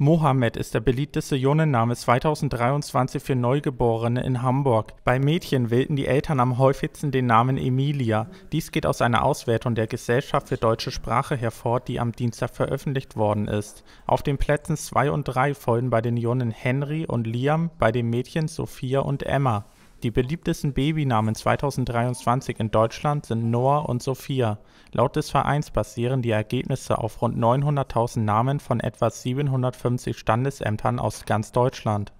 Mohammed ist der beliebteste Jungenname 2023 für Neugeborene in Hamburg. Bei Mädchen wählten die Eltern am häufigsten den Namen Emilia. Dies geht aus einer Auswertung der Gesellschaft für deutsche Sprache hervor, die am Dienstag veröffentlicht worden ist. Auf den Plätzen 2 und 3 folgen bei den Jungen Henry und Liam, bei den Mädchen Sophia und Emma. Die beliebtesten Babynamen 2023 in Deutschland sind Noah und Sophia. Laut des Vereins basieren die Ergebnisse auf rund 900.000 Namen von etwa 750 Standesämtern aus ganz Deutschland